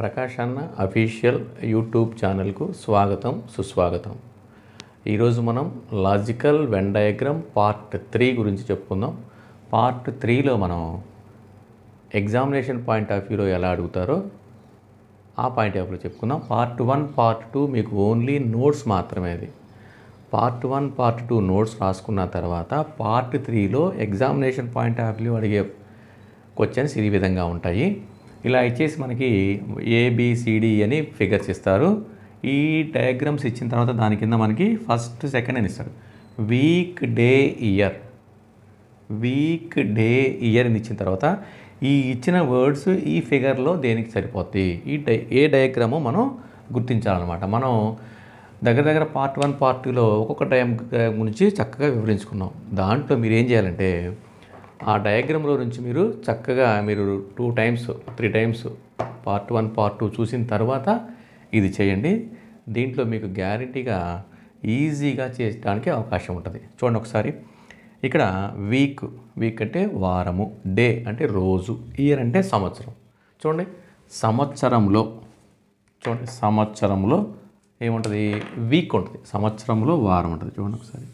ప్రకాష్ అన్న official YouTube ఛానల్కు స్వాగతం సుస్వాగతం ఈరోజు మనం logical Venn diagram part three గురించి చెప్పుకుందాం పార్ట్ త్రీలో మనం ఎగ్జామినేషన్ పాయింట్ ఆఫ్ వ్యూలో ఎలా అడుగుతారో ఆ పాయింట్ ఆఫ్ వ్యూలో చెప్పుకుందాం పార్ట్ వన్ పార్ట్ టూ మీకు ఓన్లీ నోట్స్ మాత్రమే అది part one part two notes రాసుకున్న తర్వాత పార్ట్ త్రీలో ఎగ్జామినేషన్ పాయింట్ ఆఫ్ వ్యూ అడిగే క్వశ్చన్స్ ఈ విధంగా ఉంటాయి ఇలా ఇచ్చేసి మనకి ఏబిసిడి e అని ఫిగర్స్ ఇస్తారు ఈ డయాగ్రామ్స్ ఇచ్చిన తర్వాత దాని కింద మనకి ఫస్ట్ సెకండ్ అని ఇస్తారు week day year week day year అని ఇచ్చిన తర్వాత ఈ ఇచ్చిన వర్డ్స్ ఈ ఫిగర్లో దేనికి సరిపోతాయి ఈ డై ఏ డయాగ్రామ్ మనం గుర్తించాలన్నమాట మనం దగ్గర దగ్గర పార్ట్ వన్ పార్ట్ టూలో ఒక్కొక్క టైం గురించి చక్కగా వివరించుకున్నాం దాంట్లో మీరు ఏం చేయాలంటే ఆ డయాగ్రామ్లో నుంచి మీరు చక్కగా మీరు two times three times part one part two చూసిన తర్వాత ఇది చేయండి దీంట్లో మీకు గ్యారంటీగా ఈజీగా చేయడానికి అవకాశం ఉంటుంది చూడండి ఒకసారి ఇక్కడ వీక్ వీక్ అంటే వారము డే అంటే రోజు ఇయర్ అంటే సంవత్సరం చూడండి సంవత్సరంలో చూడండి సంవత్సరంలో ఏముంటుంది వీక్ ఉంటుంది సంవత్సరంలో వారం ఉంటుంది చూడండి ఒకసారి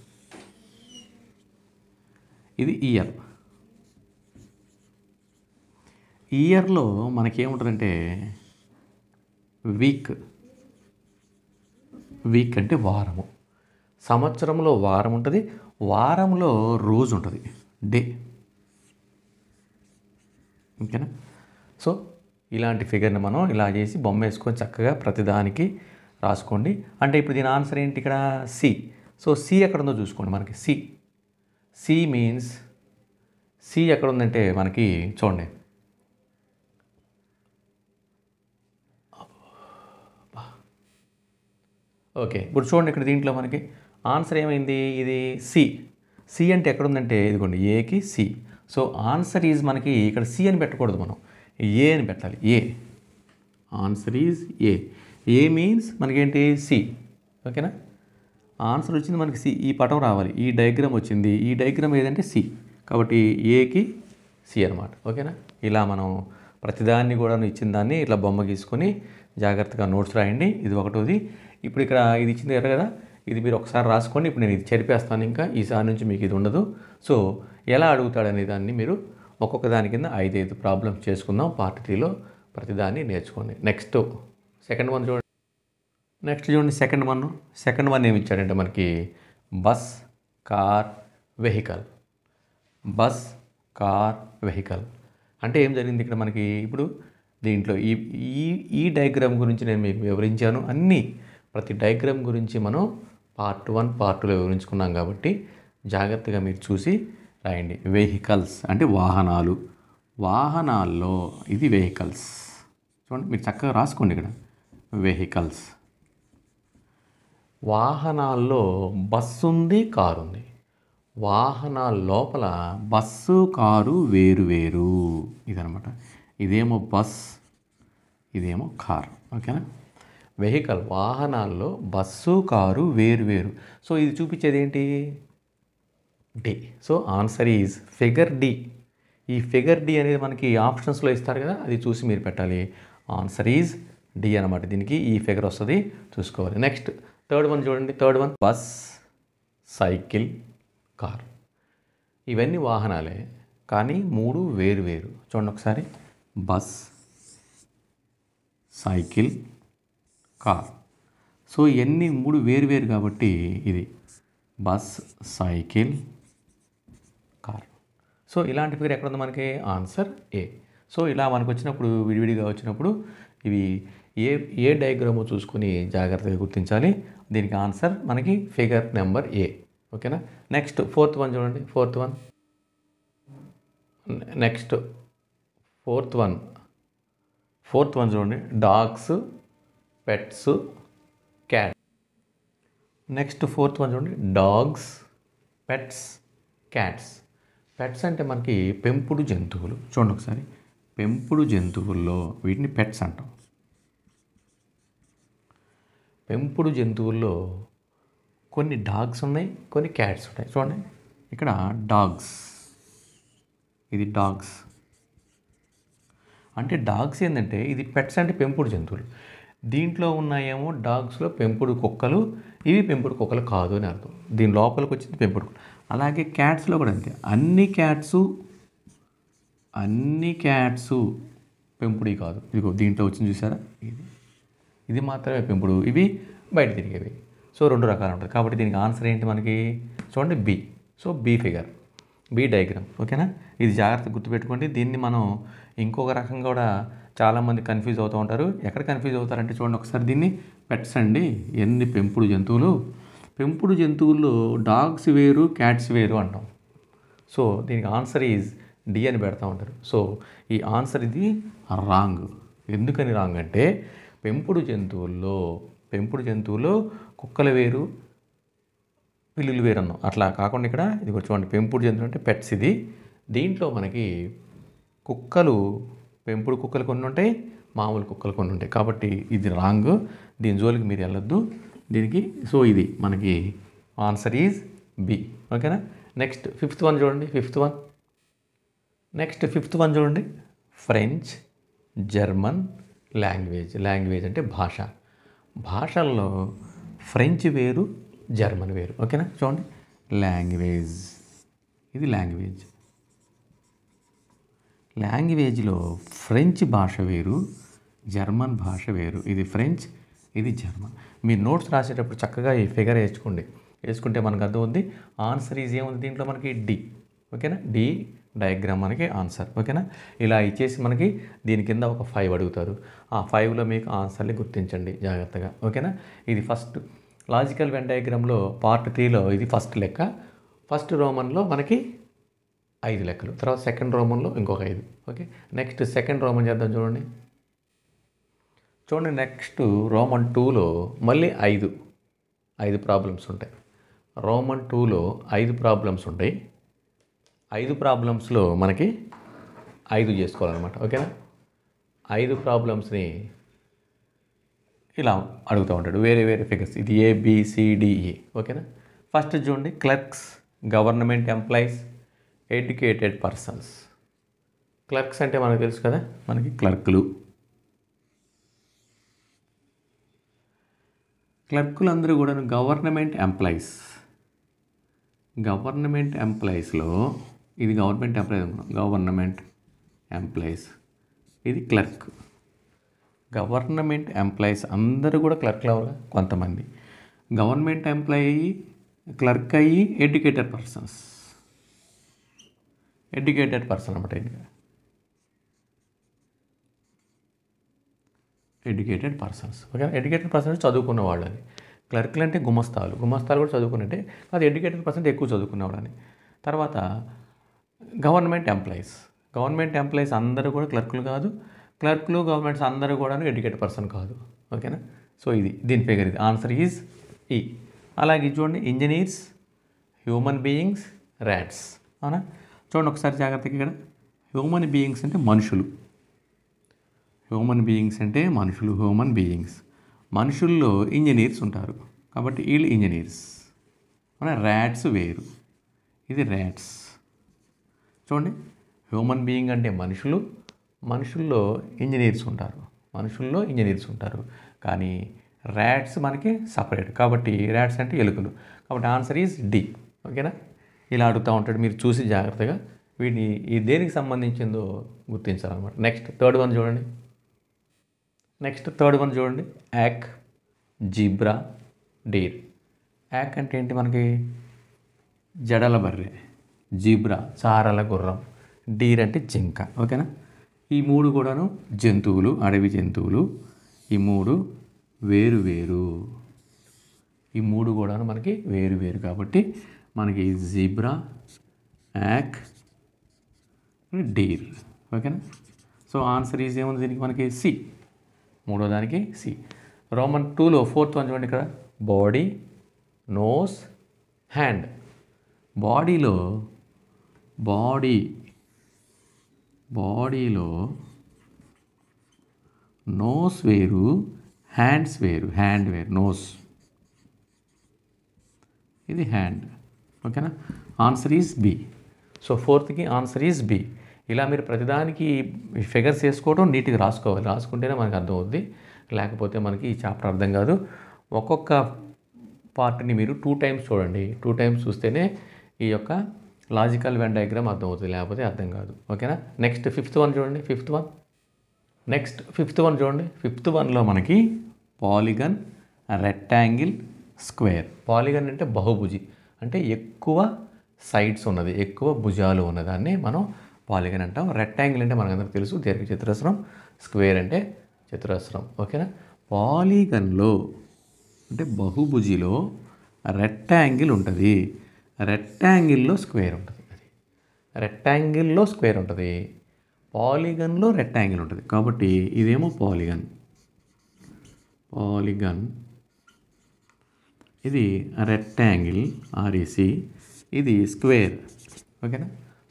ఇది ఇయర్ ఇయర్లో ఇయర్లో మనకేముంటుందంటే వీక్ వీక్ అంటే వారము సంవత్సరంలో వారం ఉంటుంది వారంలో రోజు ఉంటుంది డే ఓకేనా సో ఇలాంటి ఫిగర్ని మనం ఇలా చేసి బొమ్మ వేసుకొని చక్కగా ప్రతిదానికి రాసుకోండి అంటే ఇప్పుడు దీని ఆన్సర్ ఏంటి ఇక్కడ సి సో సి ఎక్కడ ఉందో చూసుకోండి మనకి సి సి మీన్స్ సి ఎక్కడ ఉందంటే మనకి చూడండి ఓకే ఇప్పుడు చూడండి ఇక్కడ దీంట్లో మనకి ఆన్సర్ ఏమైంది ఇది సి సి అంటే ఎక్కడ ఉందంటే ఇదిగోండి ఏకి సి సో ఆన్సర్ ఈజ్ మనకి ఇక్కడ సి అని పెట్టకూడదు మనం ఏ అని పెట్టాలి A answer is A A means మనకేంటి సి ఓకేనా ఆన్సర్ వచ్చింది మనకి సి ఈ పటం రావాలి ఈ డయాగ్రామ్ వచ్చింది ఈ డయాగ్రామ్ ఏదంటే సి కాబట్టి ఏకి సి అనమాట ఓకేనా ఇలా మనం ప్రతిదాన్ని కూడా ఇచ్చిన దాన్ని ఇట్లా బొమ్మ గీసుకొని జాగ్రత్తగా నోట్స్ రాయండి ఇది ఒకటోది ఇప్పుడు ఇక్కడ ఇది ఇచ్చింది కదా కదా ఇది మీరు ఒకసారి రాసుకోండి ఇప్పుడు నేను ఇది చెరిపేస్తాను ఇంకా ఈసారి నుంచి మీకు ఇది ఉండదు సో ఎలా అడుగుతాడనే దాన్ని మీరు ఒక్కొక్క దాని కింద ఐదు ఐదు ప్రాబ్లమ్స్ చేసుకుందాం పార్ట్ త్రీలో ప్రతిదాన్ని నేర్చుకోండి నెక్స్ట్ సెకండ్ వన్ చూడండి నెక్స్ట్ చూడండి సెకండ్ వన్ సెకండ్ వన్ ఏమి ఇచ్చాడంటే మనకి bus car vehicle bus car vehicle అంటే ఏం జరిగింది ఇక్కడ మనకి ఇప్పుడు దీంట్లో ఈ ఈ ఈ డయాగ్రామ్ గురించి నేను మీకు వివరించాను అన్నీ ప్రతి డయాగ్రామ్ గురించి మనం పార్ట్ వన్ పార్ట్ టూలో వివరించుకున్నాం కాబట్టి జాగ్రత్తగా మీరు చూసి రాయండి వెహికల్స్ అంటే వాహనాలు వాహనాల్లో ఇది వెహికల్స్ చూడండి మీరు చక్కగా రాసుకోండి ఇక్కడ వెహికల్స్ వాహనాల్లో బస్సు ఉంది కారు ఉంది వాహనాల లోపల బస్సు కారు వేరు వేరు ఇదనమాట ఇదేమో బస్ ఇదేమో కారు ఓకేనా వెహికల్ వాహనాల్లో బస్సు కారు వేరు వేరు సో ఇది చూపించేది ఏంటి D so answer is figure D ఈ ఫిగర్ డి అనేది మనకి ఆప్షన్స్లో ఇస్తారు కదా అది చూసి మీరు పెట్టాలి ఆన్సర్ ఈజ్ డి అనమాట దీనికి ఈ ఫిగర్ వస్తుంది చూసుకోవాలి నెక్స్ట్ థర్డ్ వన్ చూడండి third one bus cycle car ఇవన్నీ వాహనాలే కానీ మూడు వేరు వేరు చూడండి ఒకసారి బస్ సైకిల్ కా సో ఇవన్నీ మూడు వేరు వేరు కాబట్టి ఇది బస్ సైకిల్ కార్ సో ఇలాంటి ఫిగర్ ఎక్కడ ఉంది మనకి ఆన్సర్ ఏ సో ఇలా మనకు వచ్చినప్పుడు విడివిడిగా వచ్చినప్పుడు ఇవి ఏ ఏ డయాగ్రామ్ చూసుకొని జాగ్రత్తగా గుర్తించాలి దీనికి ఆన్సర్ మనకి ఫిగర్ నెంబర్ ఏ ఓకేనా నెక్స్ట్ ఫోర్త్ వన్ చూడండి fourth one next fourth one fourth one చూడండి dogs pets cat next fourth one చూడండి డాగ్స్ పెట్స్ క్యాట్స్ పెట్స్ అంటే మనకి పెంపుడు జంతువులు చూడండి ఒకసారి పెంపుడు జంతువుల్లో వీటిని పెట్స్ అంటాం పెంపుడు జంతువుల్లో కొన్ని డాగ్స్ ఉన్నాయి కొన్ని క్యాట్స్ ఉన్నాయి చూడండి ఇక్కడ డాగ్స్ ఇది డాగ్స్ అంటే డాగ్స్ ఏంటంటే ఇది పెట్స్ అంటే పెంపుడు జంతువులు దీంట్లో ఉన్నాయేమో డాగ్స్లో పెంపుడు కుక్కలు ఇవి పెంపుడు కుక్కలు కాదు అని అర్థం దీని లోపలికి వచ్చింది పెంపుడు అలాగే క్యాట్స్లో కూడా అంతే అన్ని క్యాట్స్ అన్ని క్యాట్స్ పెంపుడు కాదు ఇదిగో దీంట్లో వచ్చింది చూసారా ఇది ఇది మాత్రమే పెంపుడు ఇవి బయట తిరిగేవి సో రెండు రకాలు ఉంటుంది కాబట్టి దీనికి ఆన్సర్ ఏంటి మనకి చూడండి B so B figure B diagram ఓకేనా ఇది జాగ్రత్త గుర్తుపెట్టుకోండి దీన్ని మనం ఇంకొక రకంగా కూడా చాలామంది కన్ఫ్యూజ్ అవుతూ ఉంటారు ఎక్కడ కన్ఫ్యూజ్ అవుతారంటే చూడండి ఒకసారి దీన్ని పెట్స్ అండి ఎన్ని పెంపుడు జంతువులు పెంపుడు జంతువుల్లో డాగ్స్ వేరు క్యాట్స్ వేరు అంటాం సో దీనికి ఆన్సర్ ఈజ్ డి అని పెడతా ఉంటారు సో ఈ ఆన్సర్ ఇది రాంగ్ ఎందుకని రాంగ్ అంటే పెంపుడు జంతువుల్లో పెంపుడు జంతువుల్లో కుక్కలు వేరు పిల్లులు వేరు అన్నాం అట్లా కాకుండా ఇక్కడ ఇది చూడండి పెంపుడు జంతువులు అంటే పెట్స్ ఇది దీంట్లో మనకి కుక్కలు పెంపుడు కుక్కలు కొన్ని ఉంటాయి మామూలు కుక్కలు కొన్ని ఉంటాయి కాబట్టి ఇది రాంగ్ దీని జోలికి మీరు వెళ్ళొద్దు దీనికి సో ఇది మనకి ఆన్సర్ ఈజ్ బి ఓకేనా నెక్స్ట్ ఫిఫ్త్ వన్ చూడండి fifth one next fifth one చూడండి ఫ్రెంచ్ జర్మన్ లాంగ్వేజ్ లాంగ్వేజ్ అంటే భాష భాషల్లో ఫ్రెంచ్ వేరు జర్మన్ వేరు ఓకేనా చూడండి లాంగ్వేజ్ ఇది లాంగ్వేజ్ లాంగ్వేజ్లో ఫ్రెంచ్ భాష వేరు జర్మన్ భాష వేరు ఇది ఫ్రెంచ్ ఇది జర్మన్ మీ నోట్స్ రాసేటప్పుడు చక్కగా ఈ ఫిగర్ వేసుకోండి వేసుకుంటే మనకు ఉంది ఆన్సర్ ఈజ్ ఏముంది దీంట్లో మనకి డి ఓకేనా డి డయాగ్రామ్ మనకి ఆన్సర్ ఓకేనా ఇలా ఇచ్చేసి మనకి దీని కింద ఒక ఫైవ్ అడుగుతారు ఆ ఫైవ్లో మీకు ఆన్సర్ని గుర్తించండి జాగ్రత్తగా ఓకేనా ఇది ఫస్ట్ లాజికల్ వెన్ డయాగ్రామ్లో పార్ట్ త్రీలో ఇది ఫస్ట్ లెక్క ఫస్ట్ రోమన్లో మనకి ఐదు లెక్కలు తర్వాత సెకండ్ రోమన్లో ఇంకొక ఐదు ఓకే నెక్స్ట్ సెకండ్ రోమన్ చేద్దాం చూడండి చూడండి నెక్స్ట్ రోమన్ టూలో మళ్ళీ ఐదు ఐదు ప్రాబ్లమ్స్ ఉంటాయి రోమన్ టూలో ఐదు ప్రాబ్లమ్స్ ఉంటాయి ఐదు ప్రాబ్లమ్స్లో మనకి ఐదు చేసుకోవాలన్నమాట ఓకేనా ఐదు ప్రాబ్లమ్స్ని ఇలా అడుగుతూ ఉంటాడు వేరే వేరే ఫిగర్స్ ఇది ఏబిసిడిఈ ఓకేనా ఫస్ట్ చూడండి clerks government employees educated persons clerks అంటే మనకు తెలుసు కదా మనకి క్లర్కులు అందరూ కూడా గవర్నమెంట్ ఎంప్లాయీస్ గవర్నమెంట్ ఎంప్లాయీస్లో ఇది గవర్నమెంట్ ఎంప్లాయీస్ అనుకున్నాం గవర్నమెంట్ ఎంప్లాయీస్ ఇది క్లర్క్ గవర్నమెంట్ ఎంప్లాయీస్ అందరూ కూడా క్లర్క్లు అవ్వాలి కొంతమంది గవర్నమెంట్ ఎంప్లాయీ క్లర్క్ అయ్యి ఎడ్యుకేటెడ్ పర్సన్స్ ఎడ్యుకేటెడ్ పర్సన్ అనమాట ఇది educated persons okay educated persons చదువుకున్న వాళ్ళు అని క్లర్క్లు అంటే గుమస్తాలు గుమస్తాలు కూడా చదువుకున్నట్టే అది ఎడ్యుకేటెడ్ పర్సన్స్ ఎక్కువ వాళ్ళని తర్వాత గవర్నమెంట్ ఎంప్లాయీస్ గవర్నమెంట్ ఎంప్లాయీస్ అందరూ కూడా క్లర్కులు కాదు క్లర్కులు గవర్నమెంట్స్ అందరూ కూడా ఎడ్యుకేటెడ్ పర్సన్ కాదు ఓకేనా సో ఇది దీని ఫిగర్ ఇది ఆన్సర్ ఈజ్ ఈ e. అలాగే చూడండి ఇంజనీర్స్ హ్యూమన్ బీయింగ్స్ ర్యాట్స్ అవునా చూడండి ఒకసారి జాగ్రత్తగా ఇక్కడ హ్యూమన్ బీయింగ్స్ అంటే మనుషులు హ్యూమన్ బీయింగ్స్ అంటే మనుషులు హ్యూమన్ బీయింగ్స్ మనుషుల్లో ఇంజనీర్స్ ఉంటారు కాబట్టి వీళ్ళు ఇంజనీర్స్ మన ర్యాట్స్ వేరు ఇది ర్యాట్స్ చూడండి హ్యూమన్ బీయింగ్ అంటే మనుషులు మనుషుల్లో ఇంజనీర్స్ ఉంటారు మనుషుల్లో ఇంజనీర్స్ ఉంటారు కానీ ర్యాట్స్ మనకి సపరేట్ కాబట్టి ర్యాట్స్ అంటే ఎలుకలు కాబట్టి ఆన్సర్ ఈజ్ డి ఓకేనా ఇలా అడుగుతూ ఉంటాడు మీరు చూసి జాగ్రత్తగా వీటిని ఈ దేనికి సంబంధించిందో గుర్తించాలన్నమాట నెక్స్ట్ థర్డ్ వన్ చూడండి నెక్స్ట్ థర్డ్ వన్ చూడండి యాక్ జీబ్రా డీర్ యాక్ అంటే ఏంటి మనకి జడల బర్రె జీబ్రా చారల గుర్రం డీర్ అంటే జింక ఓకేనా ఈ మూడు కూడాను జంతువులు అడవి జంతువులు ఈ మూడు వేరు వేరు ఈ మూడు కూడాను మనకి వేరు వేరు కాబట్టి మనకి జీబ్రా యాక్ డీర్ ఓకేనా సో ఆన్సర్ ఈజ్ ఏముంది దీనికి మనకి సి మూడో దానికి సి రోమన్ టూలో ఫోర్త్ వన్ చూడండి ఇక్కడ బాడీ నోస్ హ్యాండ్ బాడీలో బాడీ బాడీలో నోస్ వేరు హ్యాండ్స్ వేరు హ్యాండ్ వేరు నోస్ ఇది హ్యాండ్ ఓకేనా ఆన్సర్ ఈజ్ బి సో ఫోర్త్కి ఆన్సర్ ఈజ్ బి ఇలా మీరు ప్రతిదానికి ఫిగర్స్ వేసుకోవడం నీట్గా రాసుకోవాలి రాసుకుంటేనే మనకు అర్థం అవుద్ది లేకపోతే మనకి ఈ చాప్టర్ అర్థం కాదు ఒక్కొక్క పార్ట్ని మీరు టూ టైమ్స్ చూడండి టూ టైమ్స్ చూస్తేనే ఈ యొక్క లాజికల్ వెన్ డయాగ్రామ్ అర్థమవుతుంది లేకపోతే అర్థం కాదు ఓకేనా నెక్స్ట్ ఫిఫ్త్ వన్ చూడండి fifth one next fifth one చూడండి ఫిఫ్త్ వన్లో మనకి పాలిగన్ రెక్టాంగిల్ స్క్వేర్ పాలిగన్ అంటే బహుభుజి అంటే ఎక్కువ సైడ్స్ ఉన్నది ఎక్కువ భుజాలు ఉన్నదాన్ని మనం పాలిగన్ అంటాం రెక్టాంగిల్ అంటే మనకందరికి తెలుసు చతురస్రం స్క్వేర్ అంటే చతురస్రం ఓకేనా పాలిగన్లో అంటే బహుభుజిలో రెక్టాంగిల్ ఉంటుంది రెక్టాంగిల్లో స్క్వేర్ ఉంటుంది అది రెక్టాంగిల్లో స్క్వేర్ ఉంటుంది పాలిగన్లో రెక్టాంగిల్ ఉంటుంది కాబట్టి ఇదేమో పాలిగన్ పాలిగన్ ఇది రెక్టాంగిల్ ఆర్ఈసి e ఇది స్క్వేర్ ఓకేనా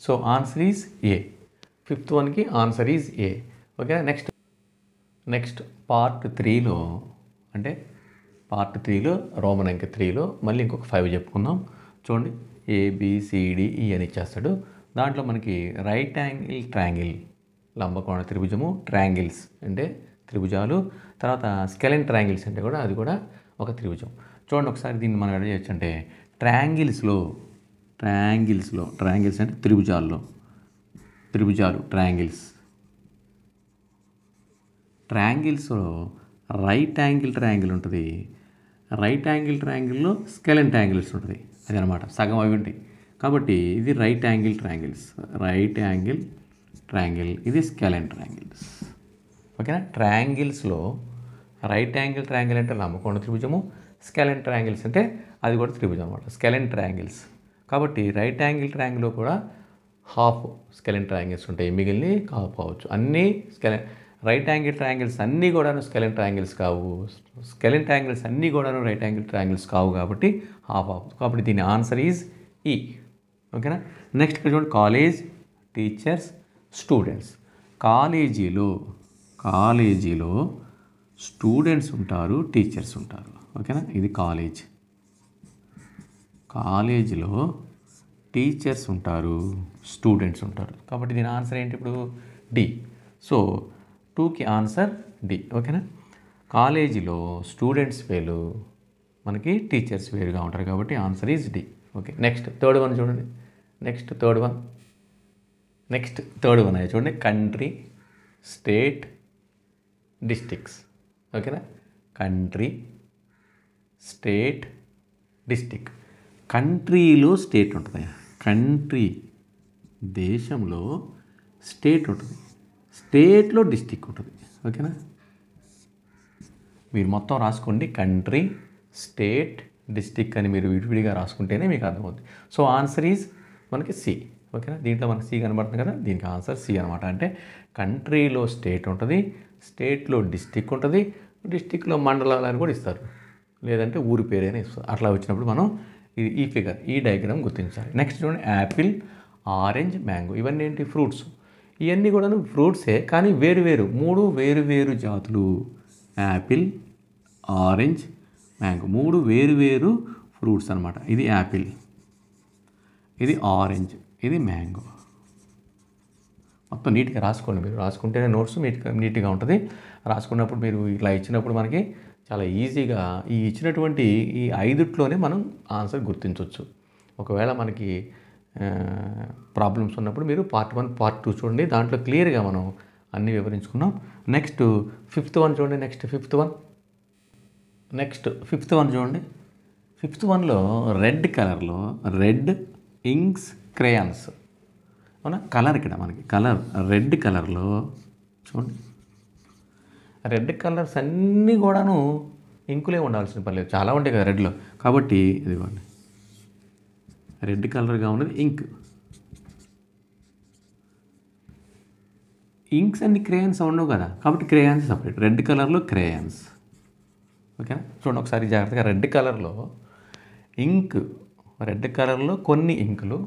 so answer is A fifth వన్కి answer is A okay next next part త్రీలో అంటే పార్ట్ త్రీలో రోమన్ అంక త్రీలో మళ్ళీ ఇంకొక ఫైవ్ చెప్పుకుందాం చూడండి ఏబిసిడిఈ e అని ఇచ్చేస్తాడు దాంట్లో మనకి రైట్ యాంగిల్ ట్రాంగిల్ లంబకోణ త్రిభుజము ట్రాంగిల్స్ అంటే త్రిభుజాలు తర్వాత స్కెలెన్ ట్రాంగిల్స్ అంటే కూడా అది కూడా ఒక త్రిభుజం చూడండి ఒకసారి దీన్ని మనం ఎలా చేయొచ్చు అంటే ట్రయాంగిల్స్లో ట్రయాంగిల్స్లో ట్రయాంగిల్స్ అంటే త్రిభుజాల్లో త్రిభుజాలు ట్రయాంగిల్స్ ట్రయాంగిల్స్లో రైట్ యాంగిల్ ట్రయాంగిల్ ఉంటుంది రైట్ యాంగిల్ ట్రయాంగిల్లో స్కెలెన్ ట్రయాంగిల్స్ ఉంటుంది అది అనమాట సగం అవి ఉంటాయి కాబట్టి ఇది right angle triangles right angle triangle ఇది స్కెలెన్ ట్రయాంగిల్స్ ఓకేనా ట్రయాంగిల్స్లో రైట్ యాంగిల్ ట్రయాంగిల్ అంటే లంబకోణ త్రిభుజము స్కెలెన్ ట్రయాంగిల్స్ అంటే అది కూడా త్రిభుజం అనమాట స్కెలెన్ ట్రయాంగిల్స్ కాబట్టి రైట్ యాంగిల్ ట్రయాంగిల్లో కూడా హాఫ్ స్కెలెన్ ట్రయాంగిల్స్ ఉంటాయి మిగిలిన హాఫ్ కావచ్చు అన్నీ స్కెలెన్ రైట్ యాంగిల్ ట్రయాంగిల్స్ అన్నీ కూడాను స్కెలెన్ ట్రయాంగిల్స్ కావు స్కెలెన్ ట్రయాంగిల్స్ అన్నీ కూడాను రైట్ యాంగిల్ ట్రయాంగిల్స్ కావు కాబట్టి హాఫ్ హాఫ్ కాబట్టి దీని ఆన్సర్ ఈజ్ ఈ ఓకేనా నెక్స్ట్ చూడండి కాలేజ్ టీచర్స్ స్టూడెంట్స్ కాలేజీలో కాలేజీలో స్టూడెంట్స్ ఉంటారు టీచర్స్ ఉంటారు ఓకేనా ఇది కాలేజ్ కాలేజీలో టీచర్స్ ఉంటారు స్టూడెంట్స్ ఉంటారు కాబట్టి దీని ఆన్సర్ ఏంటి ఇప్పుడు డి సో టూకి ఆన్సర్ డి ఓకేనా కాలేజీలో స్టూడెంట్స్ వేరు మనకి టీచర్స్ వేరుగా ఉంటారు కాబట్టి answer is D okay next third one చూడండి next third one next third one అయ్యి చూడండి కంట్రీ స్టేట్ డిస్టిక్స్ ఓకేనా కంట్రీ స్టేట్ డిస్టిక్ కంట్రీలో స్టేట్ ఉంటుంది కంట్రీ దేశంలో స్టేట్ ఉంటుంది స్టేట్లో డిస్టిక్ ఉంటుంది ఓకేనా మీరు మొత్తం రాసుకోండి కంట్రీ స్టేట్ డిస్టిక్ అని మీరు విడివిడిగా రాసుకుంటేనే మీకు అర్థమవుతుంది సో ఆన్సర్ ఈజ్ మనకి సి ఓకేనా దీంట్లో మనకి సి కనబడుతుంది కదా దీనికి ఆన్సర్ సి అనమాట అంటే కంట్రీలో స్టేట్ ఉంటుంది స్టేట్లో డిస్టిక్ ఉంటుంది డిస్టిక్లో మండలాలు అని కూడా ఇస్తారు లేదంటే ఊరి అని ఇస్తుంది అట్లా వచ్చినప్పుడు మనం ఇది ఈ ఫిగర్ ఈ డయాగ్రామ్ గుర్తించాలి నెక్స్ట్ చూడండి యాపిల్ ఆరెంజ్ మ్యాంగో ఇవన్నీ ఏంటి ఫ్రూట్స్ ఇవన్నీ కూడా ఫ్రూట్సే కానీ వేరు వేరు మూడు వేరు వేరు జాతులు యాపిల్ ఆరెంజ్ మ్యాంగో మూడు వేరు వేరు ఫ్రూట్స్ అనమాట ఇది యాపిల్ ఇది ఆరెంజ్ ఇది మ్యాంగో మొత్తం నీట్గా రాసుకోండి మీరు రాసుకుంటేనే నోట్స్ నీట్గా నీట్గా ఉంటుంది రాసుకున్నప్పుడు మీరు ఇట్లా ఇచ్చినప్పుడు మనకి చాలా ఈజీగా ఈ ఇచ్చినటువంటి ఈ ఐదుట్లోనే మనం ఆన్సర్ గుర్తించవచ్చు ఒకవేళ మనకి ప్రాబ్లమ్స్ ఉన్నప్పుడు మీరు పార్ట్ వన్ పార్ట్ టూ చూడండి దాంట్లో క్లియర్గా మనం అన్నీ వివరించుకున్నాం నెక్స్ట్ ఫిఫ్త్ వన్ చూడండి next fifth one next fifth one చూడండి ఫిఫ్త్ వన్లో రెడ్ కలర్లో రెడ్ ఇంక్స్ క్రేయాన్స్ అవునా కలర్ ఇక్కడ మనకి కలర్ రెడ్ కలర్లో చూడండి రెడ్ కలర్స్ అన్నీ కూడాను ఇంకులే ఉండాల్సిన పని లేదు చాలా ఉంటాయి కదా రెడ్లో కాబట్టి ఇదిగోండి రెడ్ కలర్గా ఉన్నది ఇంక్ ఇంక్స్ అన్ని క్రేయాన్స్ ఉండవు కదా కాబట్టి క్రేయాన్స్ సపరేట్ రెడ్ కలర్లో క్రేయాన్స్ ఓకేనా చూడండి ఒకసారి జాగ్రత్తగా రెడ్ కలర్లో ఇంక్ రెడ్ కలర్లో కొన్ని ఇంకులు